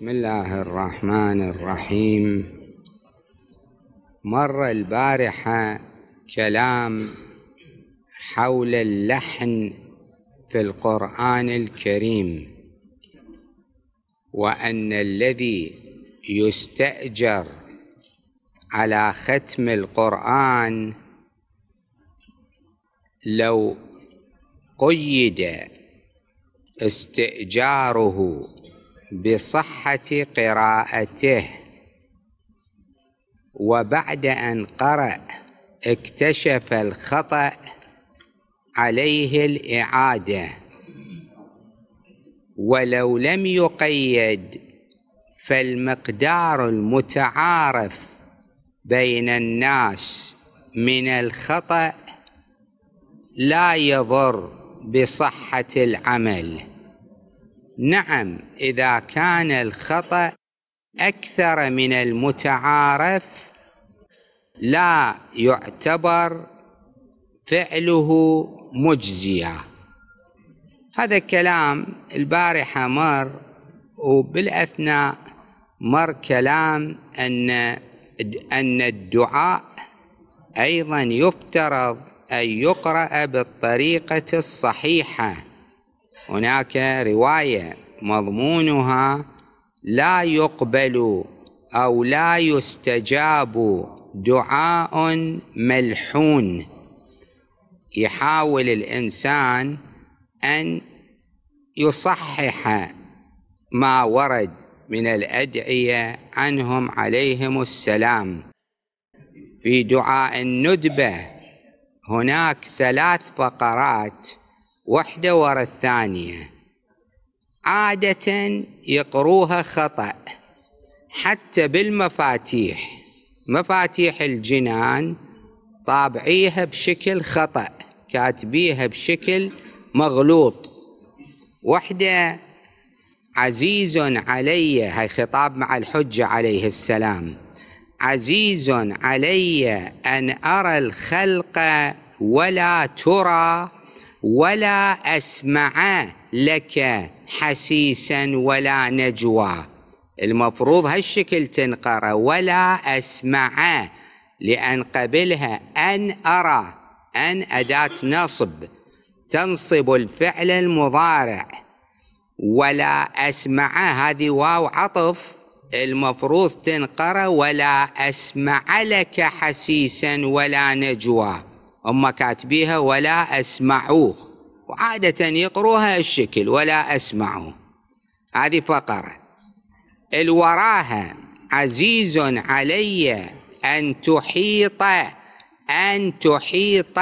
بسم الله الرحمن الرحيم مر البارحة كلام حول اللحن في القرآن الكريم وأن الذي يستأجر على ختم القرآن لو قيد استئجاره بصحة قراءته وبعد أن قرأ اكتشف الخطأ عليه الإعادة ولو لم يقيد فالمقدار المتعارف بين الناس من الخطأ لا يضر بصحة العمل نعم إذا كان الخطأ أكثر من المتعارف لا يعتبر فعله مجزيا هذا الكلام البارحة مر وبالأثناء مر كلام أن أن الدعاء أيضا يفترض أن يقرأ بالطريقة الصحيحة هناك رواية مضمونها لا يقبل أو لا يستجاب دعاء ملحون يحاول الإنسان أن يصحح ما ورد من الأدعية عنهم عليهم السلام في دعاء الندبة هناك ثلاث فقرات وحدة ورا الثانية عادة يقروها خطأ حتى بالمفاتيح مفاتيح الجنان طابعيها بشكل خطأ كاتبيها بشكل مغلوط وحدة عزيز علي هاي خطاب مع الحجة عليه السلام عزيز علي أن أرى الخلق ولا ترى ولا أسمع لك حسيسا ولا نجوى المفروض هالشكل تنقرأ ولا أسمع لأن قبلها أن أرى أن أداة نصب تنصب الفعل المضارع ولا أسمع هذه واو عطف المفروض تنقرأ ولا أسمع لك حسيسا ولا نجوى هم كاتبيها ولا أسمعوه وعادة يقروها الشكل ولا أسمعوه هذه فقرة الوراها عزيز علي أن تحيط أن تحيط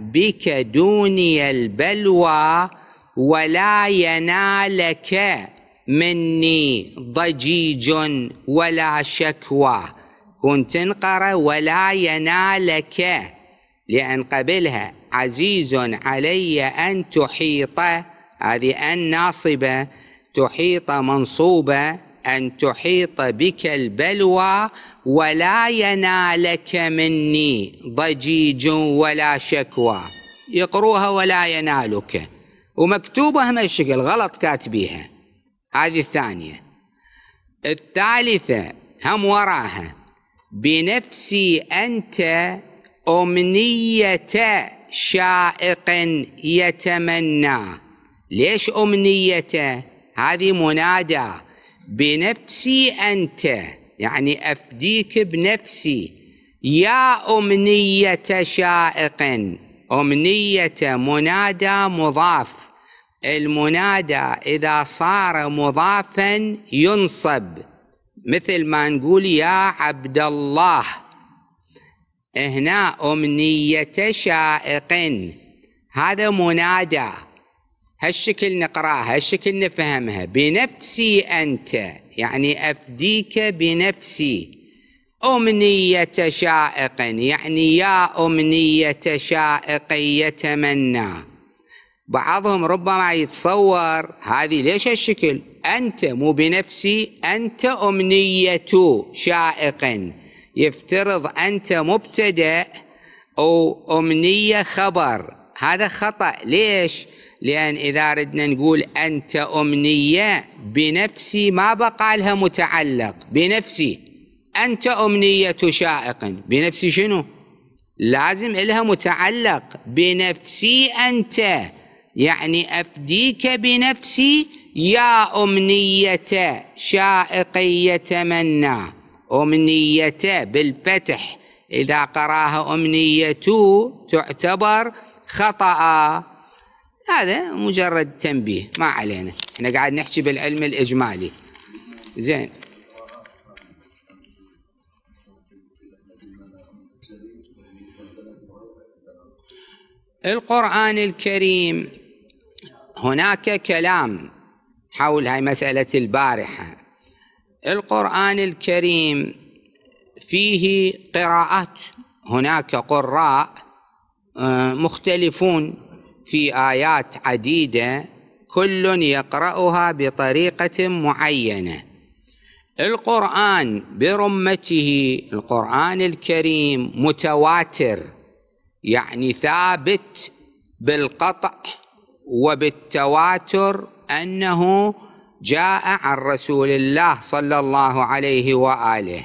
بك دوني البلوى ولا ينالك مني ضجيج ولا شكوى كنت انقر ولا ينالك لأن قبلها عزيز علي أن تحيط هذه أن ناصبة تحيط منصوبة أن تحيط بك البلوى ولا ينالك مني ضجيج ولا شكوى يقروها ولا ينالك ومكتوبة هم الشكل غلط كاتبيها هذه الثانية الثالثة هم وراها بنفسي أنت أمنية شائق يتمنى ليش أمنية هذه منادى بنفسي أنت يعني أفديك بنفسي يا أمنية شائق أمنية منادى مضاف المنادى إذا صار مضافا ينصب مثل ما نقول يا عبد الله هنا أمنية شائق هذا منادى هالشكل نقراها هالشكل نفهمها بنفسي أنت يعني أفديك بنفسي أمنية شائق يعني يا أمنية شائق يتمنى بعضهم ربما يتصور هذه ليش هالشكل أنت مو بنفسي أنت أمنية شائق يفترض أنت مبتدأ أو أمنية خبر هذا خطأ ليش؟ لأن إذا ردنا نقول أنت أمنية بنفسي ما بقى لها متعلق بنفسي أنت أمنية شائق بنفسي شنو؟ لازم لها متعلق بنفسي أنت يعني أفديك بنفسي يا أمنية شائق يتمنى أمنيته بالفتح إذا قراها أمنيته تعتبر خطأ هذا مجرد تنبيه ما علينا احنا قاعد نحكي بالعلم الإجمالي زين القرآن الكريم هناك كلام حول هاي مسألة البارحة القرآن الكريم فيه قراءات هناك قراء آه، مختلفون في آيات عديدة كل يقرأها بطريقة معينة القرآن برمته القرآن الكريم متواتر يعني ثابت بالقطع وبالتواتر أنه جاء عن رسول الله صلى الله عليه واله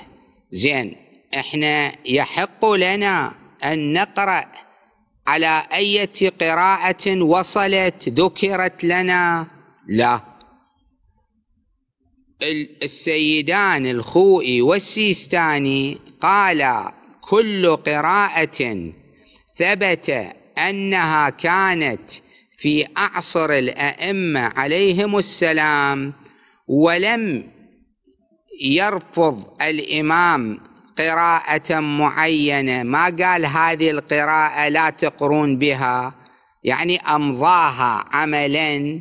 زين احنا يحق لنا ان نقرا على اية قراءة وصلت ذكرت لنا لا السيدان الخوئي والسيستاني قالا كل قراءة ثبت انها كانت في أعصر الأئمة عليهم السلام ولم يرفض الإمام قراءة معينة ما قال هذه القراءة لا تقرون بها يعني أمضاها عملا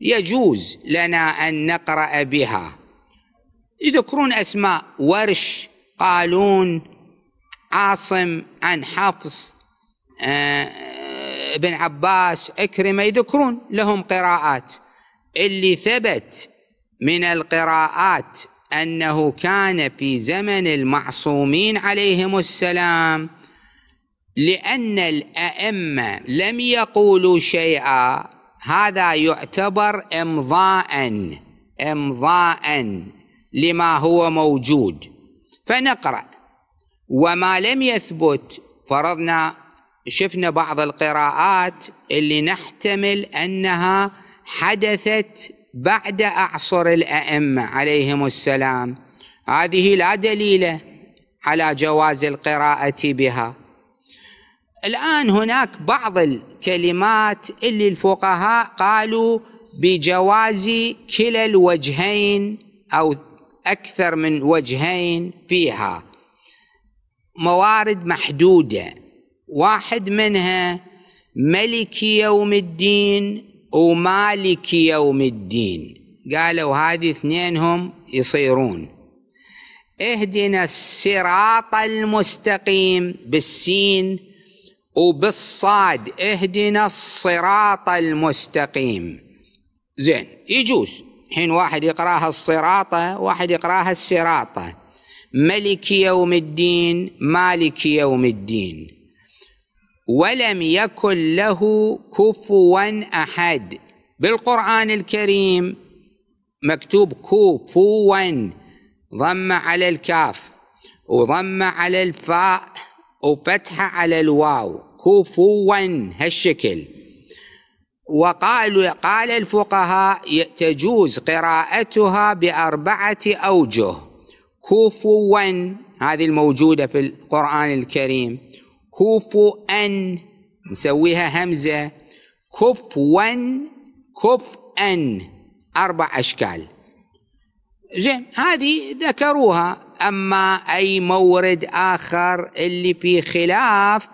يجوز لنا أن نقرأ بها يذكرون أسماء ورش قالون عاصم عن حفص آه ابن عباس اكرمه يذكرون لهم قراءات اللي ثبت من القراءات انه كان في زمن المعصومين عليهم السلام لان الائمه لم يقولوا شيئا هذا يعتبر امضاء امضاء لما هو موجود فنقرا وما لم يثبت فرضنا شفنا بعض القراءات اللي نحتمل انها حدثت بعد اعصر الائمه عليهم السلام هذه لا دليل على جواز القراءه بها الان هناك بعض الكلمات اللي الفقهاء قالوا بجواز كلا الوجهين او اكثر من وجهين فيها موارد محدوده واحد منها ملك يوم الدين ومالك يوم الدين قالوا هذه اثنينهم يصيرون اهدنا الصراط المستقيم بالسين وبالصاد اهدنا الصراط المستقيم زين يجوز حين واحد يقراها الصراط واحد يقراها السراطة ملك يوم الدين مالك يوم الدين ولم يكن له كفوا احد بالقران الكريم مكتوب كفوا ضم على الكاف وضم على الفاء وفتحه على الواو كفوا هالشكل وقالوا قال الفقهاء تجوز قراءتها باربعه اوجه كفوا هذه الموجوده في القران الكريم كفؤا نسويها همزة كفوا أن أربع أشكال زين هذه ذكروها أما أي مورد آخر اللي فيه خلاف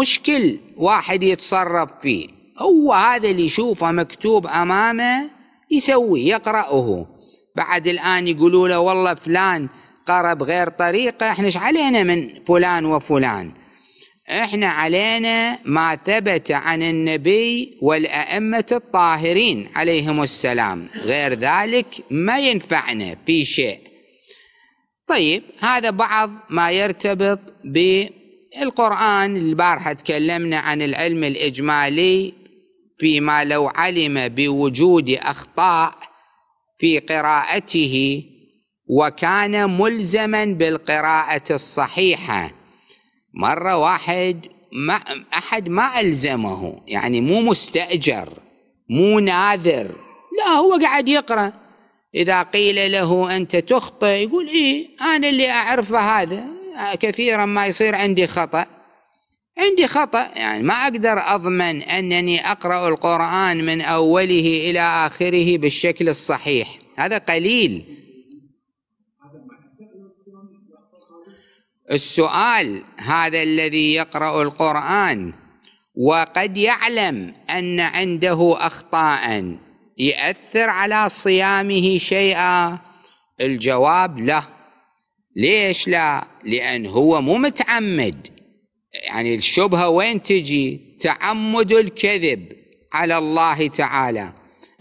مشكل واحد يتصرف فيه هو هذا اللي يشوفه مكتوب أمامه يسوي يقرأه بعد الآن يقولوا له والله فلان قرأ بغير طريقة احنا علينا من فلان وفلان احنا علينا ما ثبت عن النبي والأئمة الطاهرين عليهم السلام غير ذلك ما ينفعنا في شيء طيب هذا بعض ما يرتبط بالقرآن البارحة تكلمنا عن العلم الإجمالي فيما لو علم بوجود أخطاء في قراءته وكان ملزما بالقراءة الصحيحة مرة واحد ما أحد ما ألزمه يعني مو مستأجر مو ناذر لا هو قاعد يقرأ إذا قيل له أنت تخطئ يقول إيه أنا اللي أعرفه هذا كثيرا ما يصير عندي خطأ عندي خطأ يعني ما أقدر أضمن أنني أقرأ القرآن من أوله إلى آخره بالشكل الصحيح هذا قليل السؤال هذا الذي يقرأ القرآن وقد يعلم أن عنده أخطاء يأثر على صيامه شيئا الجواب لا ليش لا لأن هو مو متعمد يعني الشبهة وين تجي تعمد الكذب على الله تعالى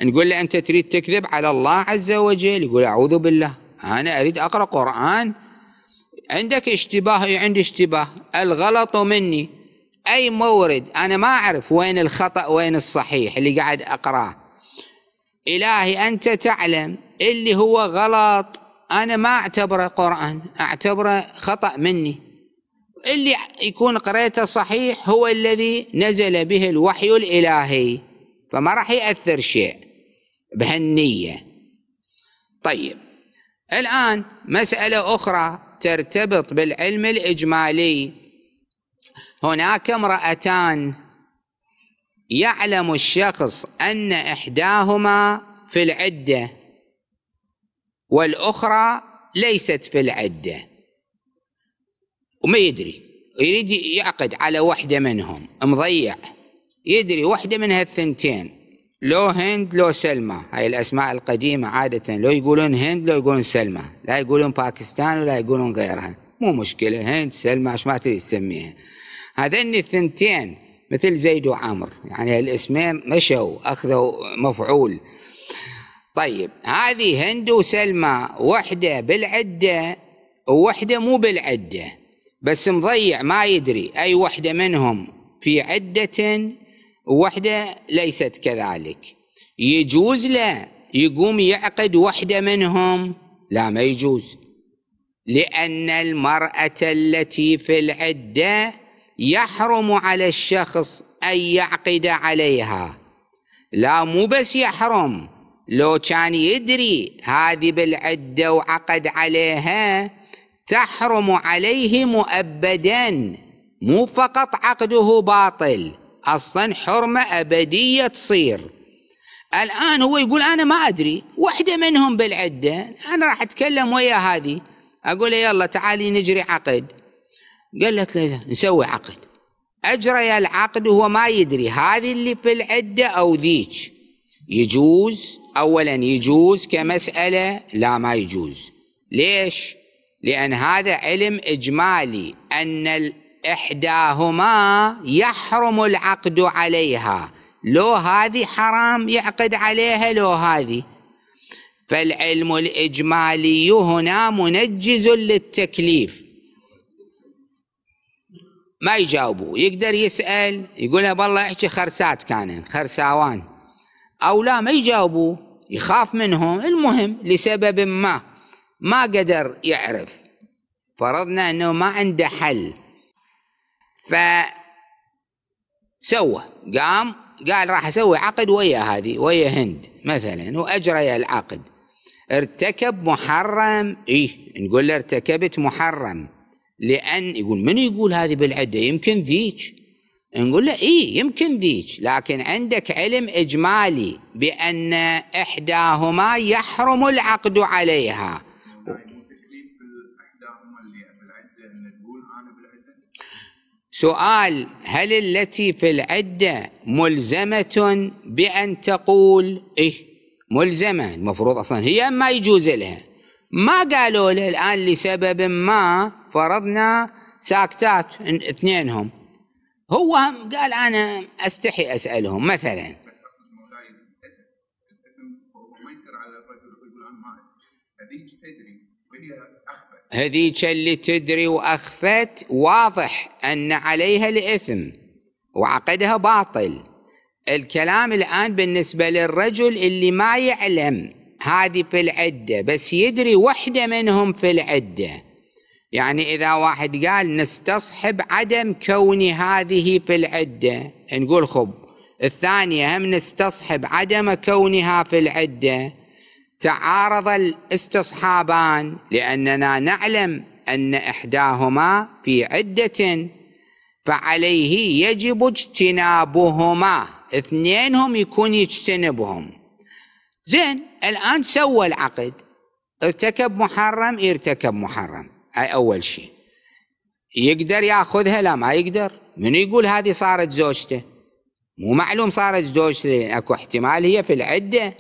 نقول له أنت تريد تكذب على الله عز وجل يقول أعوذ بالله أنا أريد أقرأ قرآن عندك اشتباه إيه، عندي اشتباه الغلط مني أي مورد أنا ما أعرف وين الخطأ وين الصحيح اللي قاعد أقراه إلهي أنت تعلم اللي هو غلط أنا ما أعتبره قرآن أعتبره خطأ مني اللي يكون قريته صحيح هو الذي نزل به الوحي الإلهي فما راح يأثر شيء بهالنية طيب الآن مسألة أخرى ترتبط بالعلم الإجمالي هناك امرأتان يعلم الشخص أن إحداهما في العدة والأخرى ليست في العدة وما يدري يريد يعقد على وحدة منهم مضيع يدري وحدة من هالثنتين لو هند لو سلمى هاي الأسماء القديمة عادة لو يقولون هند لو يقولون سلمى لا يقولون باكستان ولا يقولون غيرها مو مشكلة هند سلمى ايش ما تريد تسميها هذين الثنتين مثل زيد وعمر يعني الاسمين مشوا أخذوا مفعول طيب هذه هند وسلمى وحدة بالعدة ووحدة مو بالعدة بس مضيع ما يدري أي وحدة منهم في عدة وحدة ليست كذلك يجوز له يقوم يعقد وحدة منهم لا ما يجوز لأن المرأة التي في العدة يحرم على الشخص أن يعقد عليها لا مو بس يحرم لو كان يدري هذه بالعدة وعقد عليها تحرم عليه مؤبدا مو فقط عقده باطل أصلا حرمة أبدية تصير الآن هو يقول أنا ما أدري واحدة منهم بالعدة أنا راح أتكلم ويا هذه أقول له يلا تعالي نجري عقد قالت له نسوي عقد أجري العقد وهو ما يدري هذه اللي في العدة أو ذيك يجوز أولا يجوز كمسألة لا ما يجوز ليش؟ لأن هذا علم إجمالي أن إحداهما يحرم العقد عليها لو هذه حرام يعقد عليها لو هذه فالعلم الإجمالي هنا منجز للتكليف ما يجاوبوا يقدر يسأل يقول له بالله احكي خرسات كان خرساوان أو لا ما يجاوبوا يخاف منهم المهم لسبب ما ما قدر يعرف فرضنا أنه ما عنده حل فسوى قام قال راح اسوي عقد ويا هذه ويا هند مثلا واجري العقد ارتكب محرم ايه نقول له ارتكبت محرم لان يقول من يقول هذه بالعده يمكن ذيك نقول له ايه يمكن ذيك لكن عندك علم اجمالي بان احداهما يحرم العقد عليها اللي سؤال هل التي في العدة ملزمة بأن تقول إيه ملزمة المفروض أصلا هي ما يجوز لها ما قالوا له الآن لسبب ما فرضنا ساكتات اثنينهم هو قال أنا أستحي أسألهم مثلا ما يصير على الرجل يقول أنا ما أدري وهي هذيك اللي تدري وأخفت واضح أن عليها الإثم وعقدها باطل الكلام الآن بالنسبة للرجل اللي ما يعلم هذه في العدة بس يدري وحدة منهم في العدة يعني إذا واحد قال نستصحب عدم كون هذه في العدة نقول خب الثانية هم نستصحب عدم كونها في العدة تعارض الاستصحابان لاننا نعلم ان احداهما في عده فعليه يجب اجتنابهما اثنينهم يكون يجتنبهم زين الان سوى العقد ارتكب محرم ارتكب محرم هاي اول شيء يقدر ياخذها لا ما يقدر من يقول هذه صارت زوجته مو معلوم صارت زوجته لان اكو احتمال هي في العده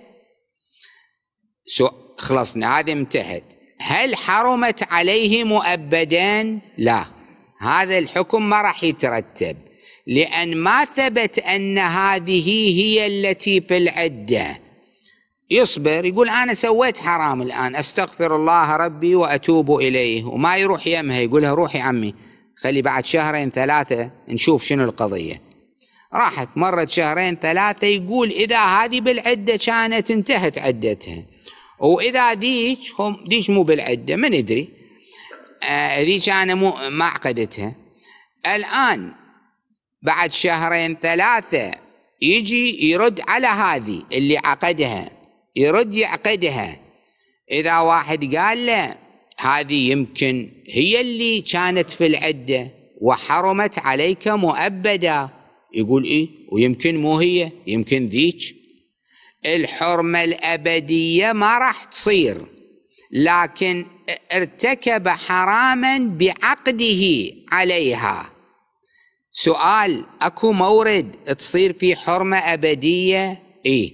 خلصنا هذه انتهت هل حرمت عليه مؤبدا لا هذا الحكم ما راح يترتب لأن ما ثبت أن هذه هي التي في العدة يصبر يقول أنا سويت حرام الآن أستغفر الله ربي وأتوب إليه وما يروح يمها يقولها روحي عمي خلي بعد شهرين ثلاثة نشوف شنو القضية راحت مرت شهرين ثلاثة يقول إذا هذه بالعدة كانت انتهت عدتها واذا ذيك هم ذيك مو بالعده ما ندري آه، ذيك انا مو ما عقدتها الان بعد شهرين ثلاثه يجي يرد على هذه اللي عقدها يرد يعقدها اذا واحد قال له هذه يمكن هي اللي كانت في العده وحرمت عليك مؤبدا يقول ايه ويمكن مو هي يمكن ذيك الحرمة الأبدية ما راح تصير لكن ارتكب حراما بعقده عليها سؤال اكو مورد تصير في حرمة أبدية إيه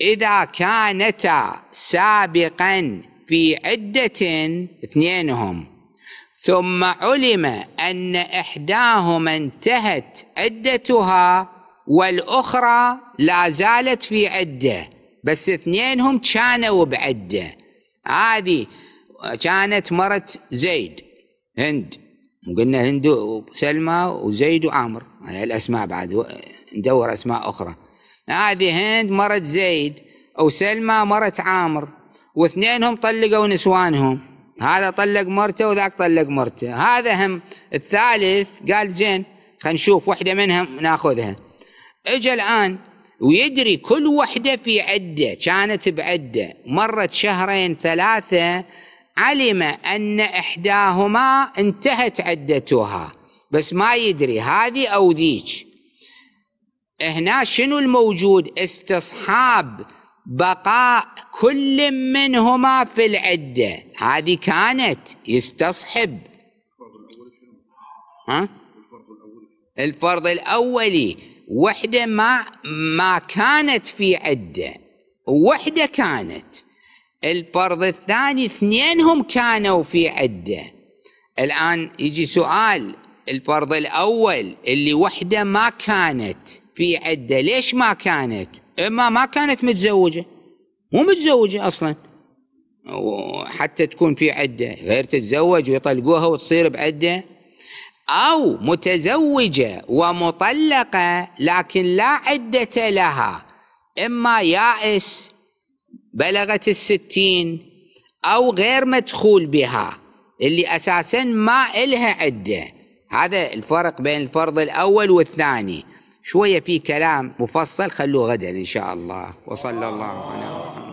إذا كانتا سابقا في عدة اثنينهم ثم علم أن إحداهما انتهت عدتها والأخرى لا زالت في عدة بس اثنينهم كانوا بعدة هذه كانت مرت زيد هند قلنا هند وسلمى وزيد وعمر هاي الأسماء بعد ندور أسماء أخرى هذه هند مرت زيد وسلمى مرت عامر واثنينهم طلقوا نسوانهم هذا طلق مرته وذاك طلق مرته هذا هم الثالث قال زين خلينا نشوف واحده منهم ناخذها اجى الآن ويدري كل وحدة في عدة كانت بعدة مرت شهرين ثلاثة علم أن إحداهما انتهت عدتها بس ما يدري هذه أو ذيك هنا شنو الموجود استصحاب بقاء كل منهما في العدة هذه كانت يستصحب ها الفرض الأولي وحده ما ما كانت في عده وحده كانت الفرض الثاني اثنينهم كانوا في عده الان يجي سؤال الفرض الاول اللي وحده ما كانت في عده ليش ما كانت؟ اما ما كانت متزوجه مو متزوجه اصلا حتى تكون في عده غير تتزوج ويطلقوها وتصير بعده أو متزوجة ومطلقة لكن لا عدة لها إما يائس بلغت الستين أو غير مدخول بها اللي أساسا ما إلها عدة هذا الفرق بين الفرض الأول والثاني شوية في كلام مفصل خلوه غدا إن شاء الله وصلى الله على وسلم